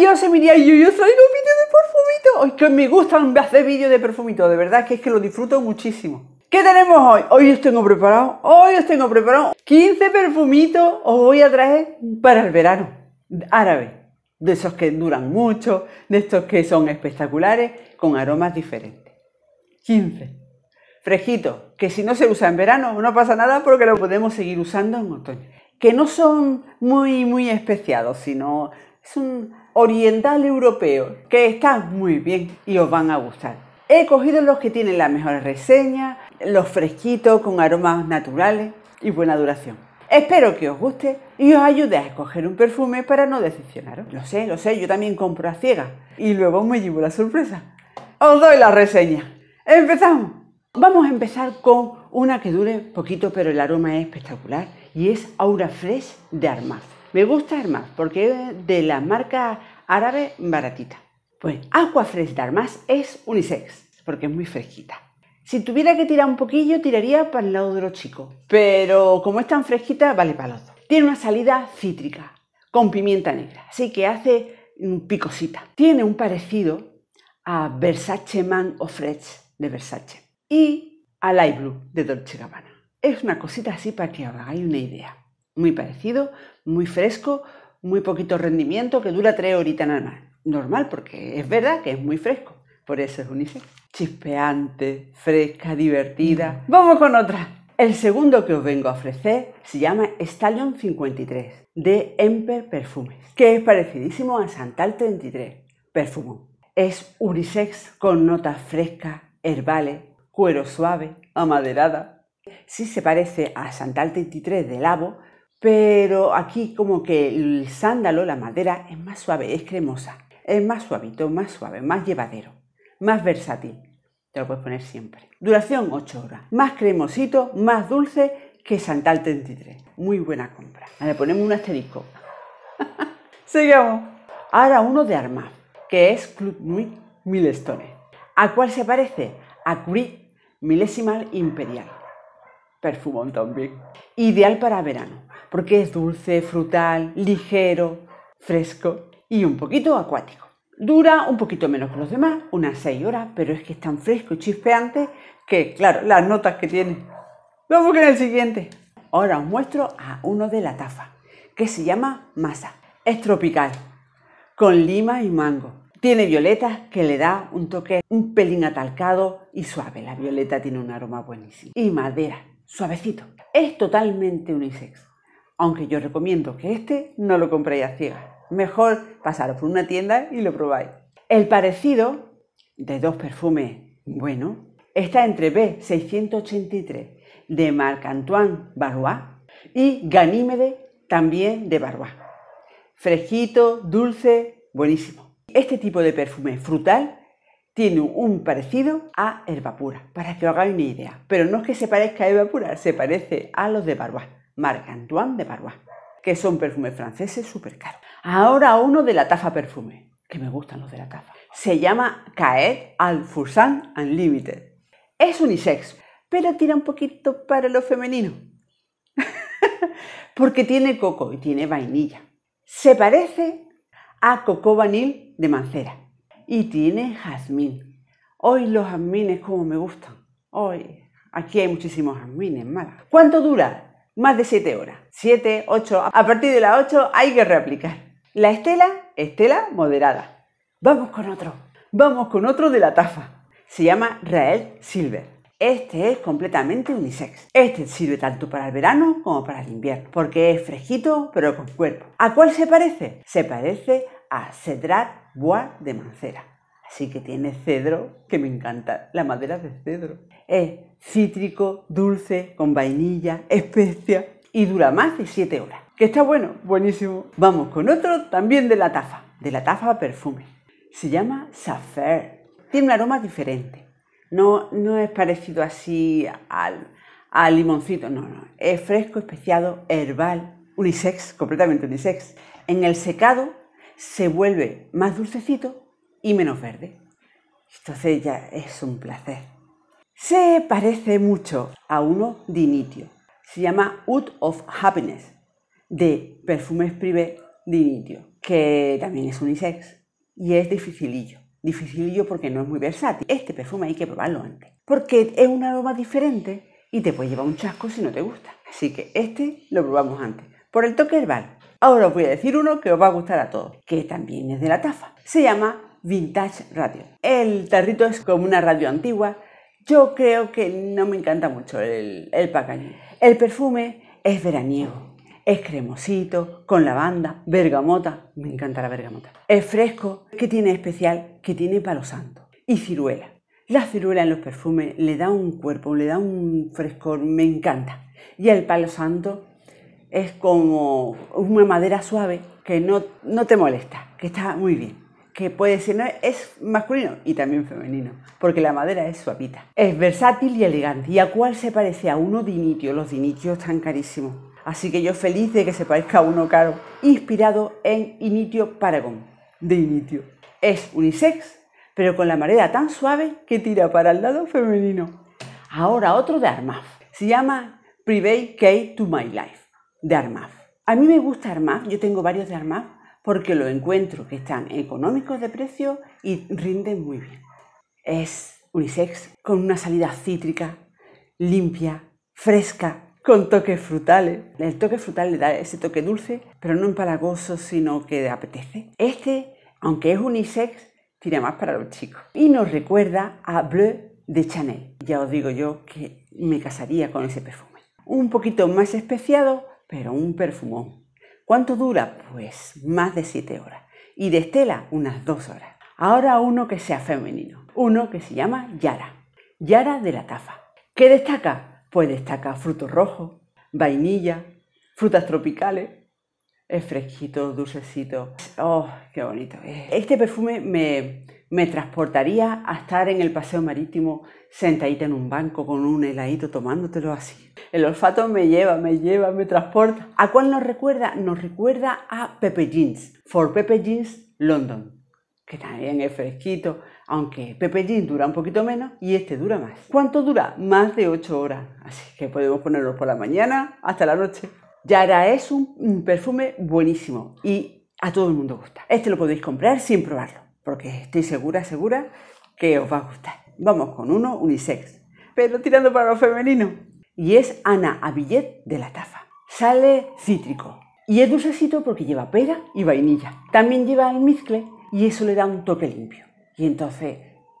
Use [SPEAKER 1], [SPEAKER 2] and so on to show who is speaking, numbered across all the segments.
[SPEAKER 1] yo se y yo, yo soy un vídeo de perfumito. Hoy que me gusta hacer vídeos de perfumito, de verdad que es que lo disfruto muchísimo. ¿Qué tenemos hoy? Hoy os tengo preparado, hoy os tengo preparado 15 perfumitos os voy a traer para el verano árabe. De esos que duran mucho, de estos que son espectaculares, con aromas diferentes. 15. Fresquitos, que si no se usa en verano no pasa nada porque lo podemos seguir usando en otoño. Que no son muy, muy especiados, sino es un oriental europeo, que están muy bien y os van a gustar. He cogido los que tienen la mejor reseña, los fresquitos con aromas naturales y buena duración. Espero que os guste y os ayude a escoger un perfume para no decepcionaros. Lo sé, lo sé, yo también compro a ciegas y luego me llevo la sorpresa. Os doy la reseña. ¡Empezamos! Vamos a empezar con una que dure poquito, pero el aroma es espectacular y es Aura Fresh de Armaz. Me gusta Armas porque es de la marca árabe baratita. Pues Agua Fresh de Armas es unisex porque es muy fresquita. Si tuviera que tirar un poquillo, tiraría para el lado de los chicos. Pero como es tan fresquita, vale para los Tiene una salida cítrica con pimienta negra, así que hace picosita. Tiene un parecido a Versace Man o Fresh de Versace y a Light Blue de Dolce Gabbana. Es una cosita así para que hagáis una idea muy parecido, muy fresco, muy poquito rendimiento, que dura tres horitas nada más. Normal, porque es verdad que es muy fresco. Por eso es unisex. Chispeante, fresca, divertida. Mm. Vamos con otra. El segundo que os vengo a ofrecer se llama Stallion 53 de Emper Perfumes, que es parecidísimo a Santal 33 Perfumo. Es unisex con notas frescas, herbales, cuero suave, amaderada. Sí se parece a Santal 33 de Labo, pero aquí como que el sándalo, la madera, es más suave, es cremosa, es más suavito, más suave, más llevadero, más versátil. Te lo puedes poner siempre. Duración 8 horas. Más cremosito, más dulce que Santal 33. Muy buena compra. Le ponemos un asterisco. ¡Seguimos! Ahora uno de armas que es Club Nuit Milestone. ¿A cuál se parece? A Curie Milesimal Imperial perfumón también. Ideal para verano, porque es dulce, frutal, ligero, fresco y un poquito acuático. Dura un poquito menos que los demás, unas 6 horas, pero es que es tan fresco y chispeante que, claro, las notas que tiene. Vamos con el siguiente. Ahora os muestro a uno de la tafa, que se llama masa. Es tropical, con lima y mango. Tiene violetas que le da un toque un pelín atalcado y suave. La violeta tiene un aroma buenísimo. Y madera, suavecito. Es totalmente unisex, aunque yo recomiendo que este no lo compréis a ciegas. Mejor pasaros por una tienda y lo probáis. El parecido de dos perfumes, bueno, está entre B683 de Marc-Antoine Barrois y Ganímede también de Barrois. Fresquito, dulce, buenísimo. Este tipo de perfume frutal tiene un parecido a Herbapura, para que os hagáis una idea. Pero no es que se parezca a Herbapura, se parece a los de Barois, Marc Antoine de Barois, que son perfumes franceses súper caros. Ahora uno de la Tafa Perfume, que me gustan los de la Tafa. Se llama Caet Al Fursan Unlimited. Es unisex, pero tira un poquito para lo femenino. Porque tiene coco y tiene vainilla. Se parece a Coco Vanil de Mancera y tiene jazmín. Hoy los jazmines como me gustan. Hoy aquí hay muchísimos jazmines malos. ¿Cuánto dura? Más de 7 horas. 7, 8. A partir de las 8 hay que reaplicar. La estela, estela moderada. Vamos con otro. Vamos con otro de la tafa. Se llama Rael Silver. Este es completamente unisex. Este sirve tanto para el verano como para el invierno, porque es fresquito pero con cuerpo. ¿A cuál se parece? Se parece a Cedrat Bois de Mancera. Así que tiene cedro, que me encanta, la madera de cedro. Es cítrico, dulce, con vainilla, especia y dura más de 7 horas. ¿Que está bueno? Buenísimo. Vamos con otro también de la tafa, de la tafa perfume. Se llama Safer. Tiene un aroma diferente. No, no es parecido así al, al limoncito, no, no. Es fresco, especiado, herbal, unisex, completamente unisex. En el secado se vuelve más dulcecito y menos verde. Entonces ya es un placer. Se parece mucho a uno de initio. Se llama Wood of Happiness de Perfumes Privé de Initio, que también es unisex y es dificilillo. Dificilillo porque no es muy versátil. Este perfume hay que probarlo antes, porque es un aroma diferente y te puede llevar un chasco si no te gusta. Así que este lo probamos antes. Por el toque herbal, Ahora os voy a decir uno que os va a gustar a todos, que también es de la tafa. Se llama Vintage Radio. El tarrito es como una radio antigua. Yo creo que no me encanta mucho el, el El perfume es veraniego. Es cremosito, con lavanda, bergamota, me encanta la bergamota. Es fresco, que tiene especial, que tiene palo santo. Y ciruela. La ciruela en los perfumes le da un cuerpo, le da un frescor, me encanta. Y el palo santo es como una madera suave que no, te molesta, que está muy bien que puede ser, es masculino y también femenino, porque la madera es suavita. Es versátil y elegante. ¿Y a cuál se parece? A uno de initio, Los dinitios están carísimos. Así que yo feliz de que se parezca a uno caro. Inspirado en Initio Paragon, de Initio. Es unisex, pero con la madera tan suave que tira para el lado femenino. Ahora otro de Armaf. Se llama Private Key to My Life de Armaf. A mí me gusta Armaf, yo tengo varios de Armaf porque lo encuentro que están económicos de precio y rinden muy bien. Es unisex con una salida cítrica, limpia, fresca, con toques frutales. El toque frutal le da ese toque dulce, pero no empalagoso, sino que apetece. Este, aunque es unisex, tira más para los chicos. Y nos recuerda a Bleu de Chanel. Ya os digo yo que me casaría con ese perfume. Un poquito más especiado, pero un perfumón. ¿Cuánto dura? Pues más de 7 horas. Y de estela, unas 2 horas. Ahora uno que sea femenino, uno que se llama Yara, Yara de la Tafa. ¿Qué destaca? Pues destaca frutos rojos, vainilla, frutas tropicales, es fresquito, dulcecito. ¡Oh, qué bonito! Este perfume me, me transportaría a estar en el paseo marítimo sentadita en un banco con un heladito tomándotelo así. El olfato me lleva, me lleva, me transporta. ¿A cuál nos recuerda? Nos recuerda a Pepe Jeans, for Pepe Jeans London, que también es fresquito, aunque Pepe Jeans dura un poquito menos y este dura más. ¿Cuánto dura? Más de 8 horas, así que podemos ponerlo por la mañana hasta la noche. Yara es un perfume buenísimo y a todo el mundo gusta. Este lo podéis comprar sin probarlo porque estoy segura, segura que os va a gustar. Vamos con uno unisex, pero tirando para lo femenino. Y es Ana Avillet de la Tafa. Sale cítrico y es dulcecito porque lleva pera y vainilla. También lleva almizcle y eso le da un toque limpio. Y entonces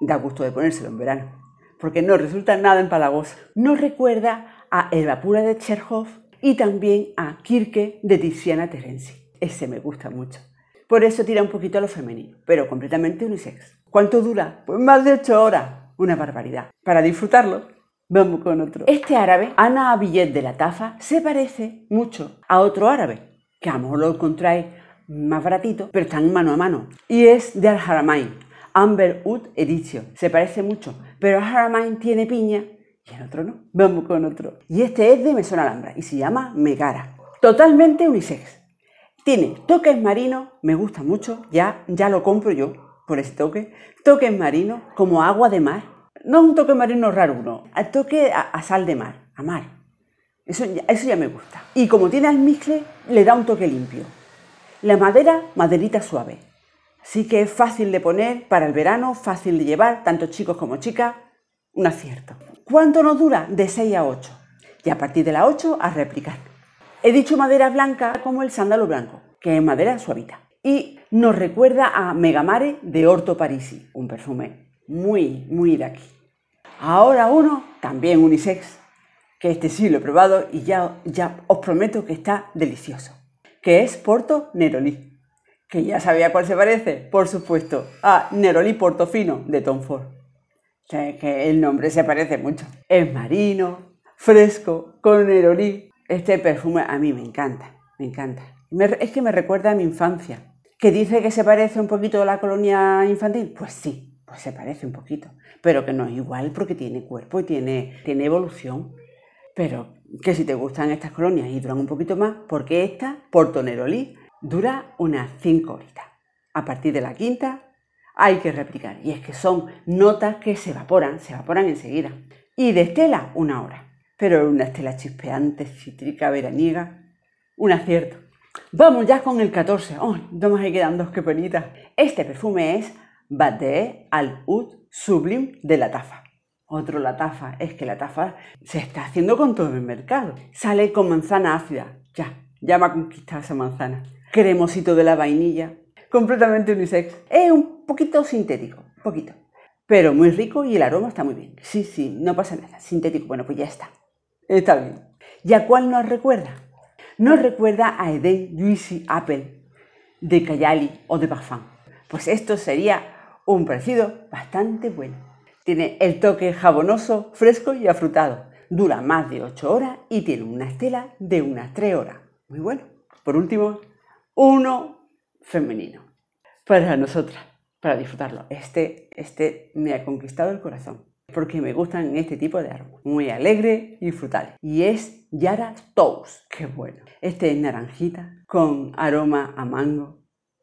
[SPEAKER 1] da gusto de ponérselo en verano, porque no resulta nada empalagoso. No recuerda a el de Cherhoff y también a Kirke de Tiziana Terenzi. Ese me gusta mucho. Por eso tira un poquito a lo femenino, pero completamente unisex. ¿Cuánto dura? Pues más de 8 horas. Una barbaridad. Para disfrutarlo, vamos con otro. Este árabe, Ana Abillet de la Tafa, se parece mucho a otro árabe, que a lo mejor lo encontráis más baratito, pero están mano a mano. Y es de Al-Haramain, Amber Wood Edition. Se parece mucho, pero Al-Haramain tiene piña y el otro no. Vamos con otro. Y este es de Mesón Alhambra y se llama Megara. Totalmente unisex. Tiene toques marinos, me gusta mucho, ya, ya lo compro yo por ese toque. Toques marinos como agua de mar. No es un toque marino raro, uno, A toque a, sal de mar, a mar. Eso, ya me gusta. Y como tiene almizcle, le da un toque limpio. La madera, maderita suave. Así que es fácil de poner para el verano, fácil de llevar, tanto chicos como chicas. Un acierto. ¿Cuánto nos dura? De 6 a 8. Y a partir de la 8 a replicar. He dicho madera blanca como el sándalo blanco, que es madera suavita. Y nos recuerda a Megamare de Orto Parisi, un perfume muy, muy de aquí. Ahora uno, también unisex, que este sí lo he probado y ya, ya os prometo que está delicioso, que es Porto Neroli, que ya sabía cuál se parece, por supuesto, a Neroli Portofino de Tom Ford. O que el nombre se parece mucho. Es marino, fresco, con Neroli, este perfume a mí me encanta, me encanta. es que me recuerda a mi infancia. ¿Que dice que se parece un poquito a la colonia infantil? Pues sí, pues se parece un poquito. Pero que no es igual porque tiene cuerpo y tiene, tiene evolución. Pero que si te gustan estas colonias y duran un poquito más, porque esta, por Tonerolí, dura unas 5 horitas. A partir de la quinta hay que replicar. Y es que son notas que se evaporan, se evaporan enseguida. Y de estela, una hora pero una estela chispeante, cítrica, veraniega. Un acierto. Vamos ya con el 14. Oh, no más me quedan dos, qué bonita. Este perfume es Bate al Oud Sublime de la Tafa. Otro la Tafa. Es que la Tafa se está haciendo con todo el mercado. Sale con manzana ácida. Ya, ya me ha conquistado esa manzana. Cremosito de la vainilla. Completamente unisex. Es un poquito sintético, poquito. Pero muy rico y el aroma está muy bien. Sí, sí, no pasa nada. Sintético, bueno, pues ya está. Está bien. ¿Y a cuál nos recuerda? Nos recuerda a Eden Juicy Apple de Cayali o de Parfum. Pues esto sería un parecido bastante bueno. Tiene el toque jabonoso, fresco y afrutado. Dura más de 8 horas y tiene una estela de unas 3 horas. Muy bueno. Por último, uno femenino. Para nosotras, para disfrutarlo. Este, este me ha conquistado el corazón porque me gustan este tipo de árboles, muy alegre y frutal. Y es Yara Toast, qué bueno. Este es naranjita, con aroma a mango,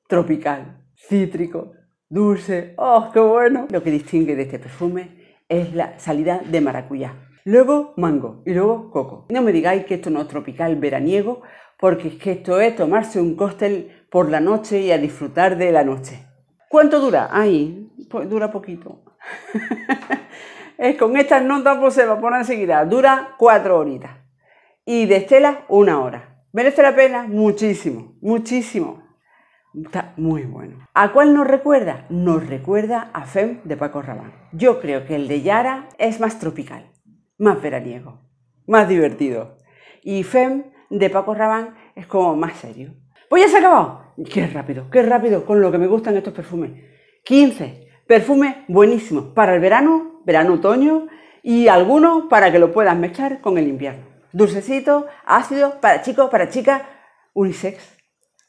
[SPEAKER 1] tropical, cítrico, dulce, ¡oh, qué bueno! Lo que distingue de este perfume es la salida de maracuyá. Luego mango y luego coco. No me digáis que esto no es tropical veraniego, porque es que esto es tomarse un cóctel por la noche y a disfrutar de la noche. ¿Cuánto dura? Ahí, pues dura poquito. es con estas notas pues se poner enseguida. Dura cuatro horitas. Y de estela, una hora. ¿Merece la pena? Muchísimo, muchísimo. Está muy bueno. ¿A cuál nos recuerda? Nos recuerda a Fem de Paco Rabanne. Yo creo que el de Yara es más tropical, más veraniego, más divertido. Y Fem de Paco Rabanne es como más serio. Pues ya se ha acabado. Qué rápido, qué rápido con lo que me gustan estos perfumes. 15 perfumes buenísimos para el verano verano-otoño y algunos para que lo puedas mezclar con el invierno. Dulcecito, ácido, para chicos, para chicas, unisex.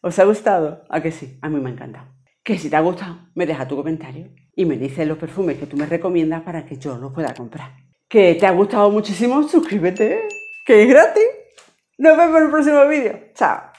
[SPEAKER 1] ¿Os ha gustado? ¿A que sí? A mí me ha encantado. Que si te ha gustado, me deja tu comentario y me dices los perfumes que tú me recomiendas para que yo los pueda comprar. Que te ha gustado muchísimo, suscríbete, que es gratis. Nos vemos en el próximo vídeo. Chao.